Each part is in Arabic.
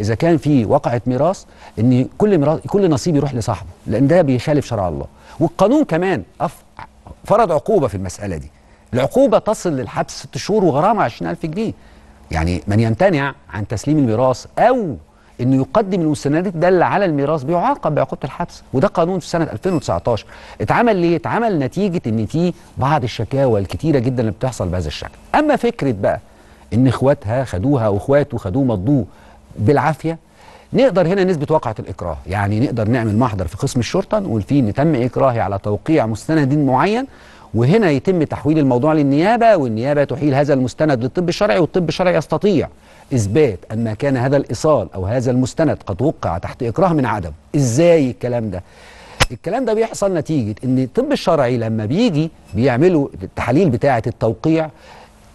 اذا كان في وقعه ميراث ان كل ميراث كل نصيب يروح لصاحبه لان ده بيخالف شرع الله والقانون كمان فرض عقوبه في المساله دي العقوبه تصل للحبس ست شهور وغرامه 20000 جنيه يعني من يمتنع عن تسليم الميراث او انه يقدم المستندات دل على الميراث بيعاقب بعقوبه الحبس وده قانون في سنه 2019 اتعمل ليه اتعمل نتيجه ان في بعض الشكاوى الكتيره جدا اللي بتحصل بهذا الشكل اما فكره بقى ان اخواتها خدوها واخواته خدوه مضوه بالعافيه نقدر هنا نثبت واقعة الإكراه يعني نقدر نعمل محضر في قسم الشرطة نقول فيه إن تم إكراهي على توقيع مستند معين وهنا يتم تحويل الموضوع للنيابة والنيابة تحيل هذا المستند للطب الشرعي والطب الشرعي يستطيع إثبات أن ما كان هذا الإيصال أو هذا المستند قد وقع تحت إكراه من عدم إزاي الكلام ده؟ الكلام ده بيحصل نتيجة إن الطب الشرعي لما بيجي بيعملوا التحاليل بتاعة التوقيع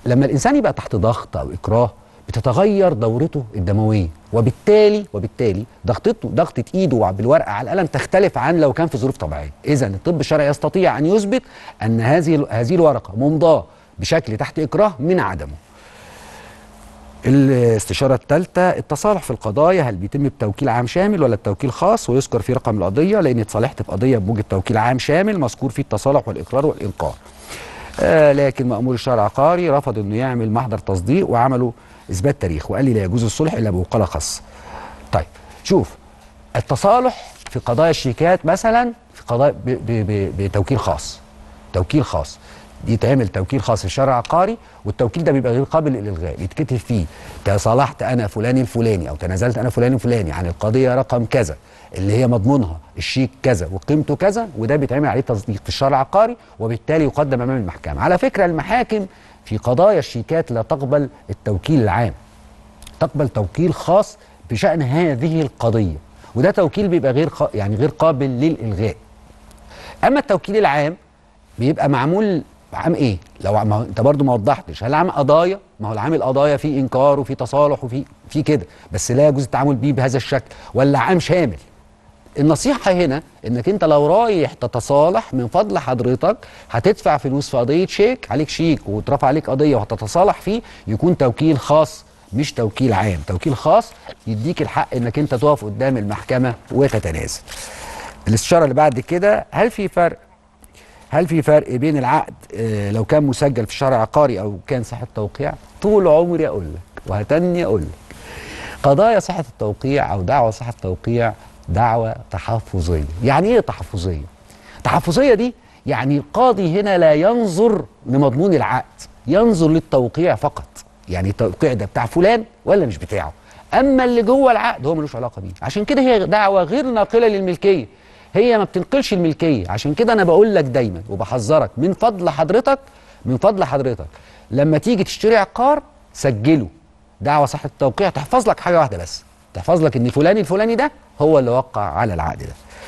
لما الإنسان يبقى تحت ضغط أو إكراه بتتغير دورته الدمويه وبالتالي وبالتالي ضغطته ضغطه ايده بالورقه على القلم تختلف عن لو كان في ظروف طبيعيه اذا الطب الشرعي يستطيع ان يثبت ان هذه هذه الورقه ممضاه بشكل تحت اكراه من عدمه الاستشاره الثالثه التصالح في القضايا هل بيتم بتوكيل عام شامل ولا التوكيل خاص ويذكر في رقم القضيه لاني اتصالحت في قضيه بموجب توكيل عام شامل مذكور فيه التصالح والاقرار والإنقاذ آه لكن مأمور الشارع العقاري رفض انه يعمل محضر تصديق وعملوا اثبات تاريخ وقال لي لا يجوز الصلح الا بوقاله خاصه. طيب شوف التصالح في قضايا الشيكات مثلا في قضايا بتوكيل خاص توكيل خاص تعمل توكيل خاص الشرع عقاري والتوكيل ده بيبقى غير قابل للالغاء بيتكتب فيه تصالحت انا فلان الفلاني او تنازلت انا فلان الفلاني عن القضيه رقم كذا اللي هي مضمونها الشيك كذا وقيمته كذا وده بيتعمل عليه تصديق في الشرع العقاري وبالتالي يقدم امام المحكمه على فكره المحاكم في قضايا الشيكات لا تقبل التوكيل العام تقبل توكيل خاص بشان هذه القضيه وده توكيل بيبقى غير يعني غير قابل للالغاء اما التوكيل العام بيبقى معمول عام ايه لو ما انت برضو ما وضحتش هل عام قضايا ما هو العام القضايا فيه انكار وفيه تصالح وفيه في كده بس لا يجوز التعامل بيه بهذا الشكل ولا عام شامل النصيحه هنا انك انت لو رايح تتصالح من فضل حضرتك هتدفع فلوس في قضيه شيك عليك شيك وترفع عليك قضيه وهتتصالح فيه يكون توكيل خاص مش توكيل عام توكيل خاص يديك الحق انك انت تقف قدام المحكمه وتتنازل الاستشاره اللي بعد كده هل في فرق هل في فرق بين العقد آه، لو كان مسجل في الشارع عقاري او كان صحه توقيع طول عمري اقول لك وهتني اقول لك قضايا صحه التوقيع او دعوه صحه التوقيع دعوه تحفظيه يعني ايه تحفظيه تحفظيه دي يعني القاضي هنا لا ينظر لمضمون العقد ينظر للتوقيع فقط يعني التوقيع ده بتاع فلان ولا مش بتاعه اما اللي جوه العقد هو ملوش علاقه بيه عشان كده هي دعوه غير ناقله للملكيه هي ما بتنقلش الملكيه عشان كده انا بقول لك دايما وبحذرك من فضل حضرتك من فضل حضرتك لما تيجي تشتري عقار سجله دعوه صحه التوقيع تحفظ لك حاجه واحده بس تحفظ لك ان فلان الفلاني ده هو اللي وقع على العقد ده